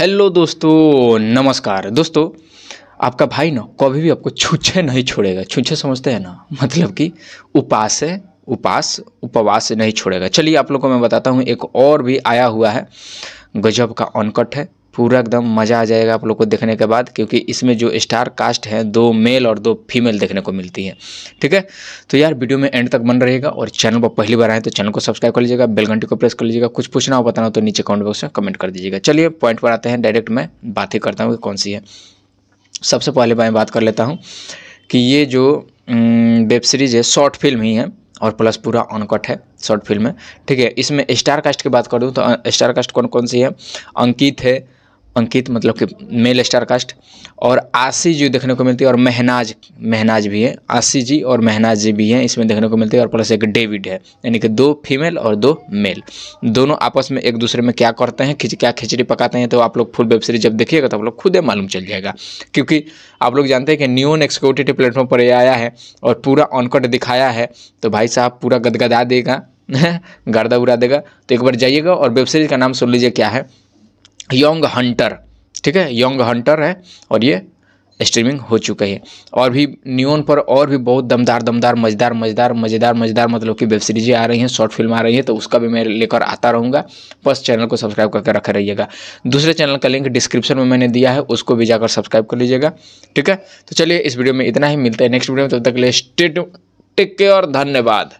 hello दोस्तों नमस्कार दोस्तों आपका भाई ना कभी भी आपको छूछे नहीं छोड़ेगा छूछे समझते हैं ना मतलब कि उपास है उपास उपवास नहीं छोड़ेगा चलिए आप लोग को मैं बताता हूँ एक और भी आया हुआ है गजब का अनकट है पूरा एकदम मज़ा आ जाएगा आप लोग को देखने के बाद क्योंकि इसमें जो स्टार कास्ट हैं दो मेल और दो फीमेल देखने को मिलती है ठीक है तो यार वीडियो में एंड तक बन रहेगा और चैनल पर पहली बार आए तो चैनल को सब्सक्राइब कर लीजिएगा बेल घंटी को प्रेस कर लीजिएगा कुछ पूछना हो बताना तो नीचे कमेंट बॉक्स में कमेंट कर दीजिएगा चलिए पॉइंट पर आते हैं डायरेक्ट मैं बात ही करता हूँ कि कौन सी है सबसे पहले मैं बात कर लेता हूँ कि ये जो वेब सीरीज़ है शॉर्ट फिल्म ही है और प्लस पूरा अनकट है शॉर्ट फिल्म है ठीक है इसमें स्टार कास्ट की बात करूँ तो स्टार कास्ट कौन कौन सी है अंकित है अंकित मतलब कि मेल स्टार कास्ट और आशी जी देखने को मिलती है और महनाज महनाज भी है आशी जी और महनाज जी भी हैं इसमें देखने को मिलती है और प्लस एक डेविड है यानी कि दो फीमेल और दो मेल दोनों आपस में एक दूसरे में क्या करते हैं खिच क्या खिचड़ी पकाते हैं तो आप लोग फुल वेब सीरीज जब देखिएगा तो आप लोग खुद ही मालूम चल जाएगा क्योंकि आप लोग जानते हैं कि न्यून एक्सक्यूटिव प्लेटफॉर्म पर आया है और पूरा ऑनकट दिखाया है तो भाई साहब पूरा गदगदा देगा गर्दा उड़ा देगा तो एक बार जाइएगा और वेब सीरीज का नाम सुन लीजिए क्या है योंग हंटर ठीक है योंग हंटर है और ये स्ट्रीमिंग हो चुका है और भी न्यून पर और भी बहुत दमदार दमदार मज़ेदार मज़ेदार मज़ेदार मज़ेदार मतलब कि वेब सीरीज आ रही हैं शॉर्ट फिल्म आ रही हैं तो उसका भी मैं लेकर आता रहूँगा बस चैनल को सब्सक्राइब करके रखे रहिएगा दूसरे चैनल का लिंक डिस्क्रिप्शन में मैंने दिया है उसको भी जाकर सब्सक्राइब कर लीजिएगा ठीक है तो चलिए इस वीडियो में इतना ही मिलता है नेक्स्ट वीडियो में तब तक ले स्टेट टेक केयर धन्यवाद